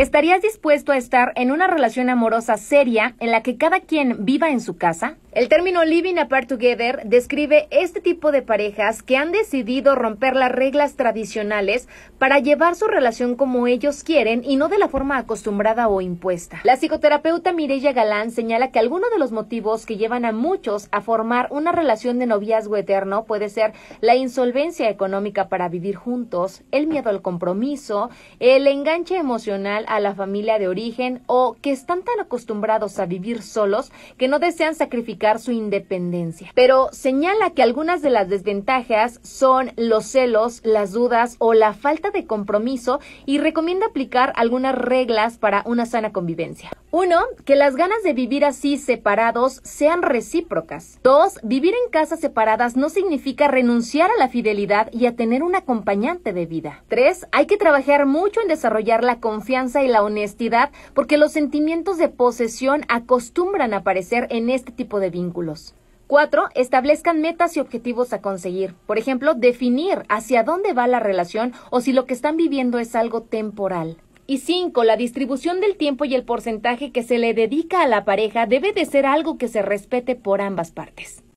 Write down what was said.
¿Estarías dispuesto a estar en una relación amorosa seria en la que cada quien viva en su casa? El término living apart together describe este tipo de parejas que han decidido romper las reglas tradicionales para llevar su relación como ellos quieren y no de la forma acostumbrada o impuesta. La psicoterapeuta Mireya Galán señala que alguno de los motivos que llevan a muchos a formar una relación de noviazgo eterno puede ser la insolvencia económica para vivir juntos, el miedo al compromiso, el enganche emocional a la familia de origen o que están tan acostumbrados a vivir solos que no desean sacrificar su independencia. Pero señala que algunas de las desventajas son los celos, las dudas o la falta de compromiso y recomienda aplicar algunas reglas para una sana convivencia. Uno, que las ganas de vivir así separados sean recíprocas. 2. vivir en casas separadas no significa renunciar a la fidelidad y a tener un acompañante de vida. Tres, hay que trabajar mucho en desarrollar la confianza y la honestidad, porque los sentimientos de posesión acostumbran a aparecer en este tipo de vínculos. 4. Establezcan metas y objetivos a conseguir. Por ejemplo, definir hacia dónde va la relación o si lo que están viviendo es algo temporal. Y 5. La distribución del tiempo y el porcentaje que se le dedica a la pareja debe de ser algo que se respete por ambas partes.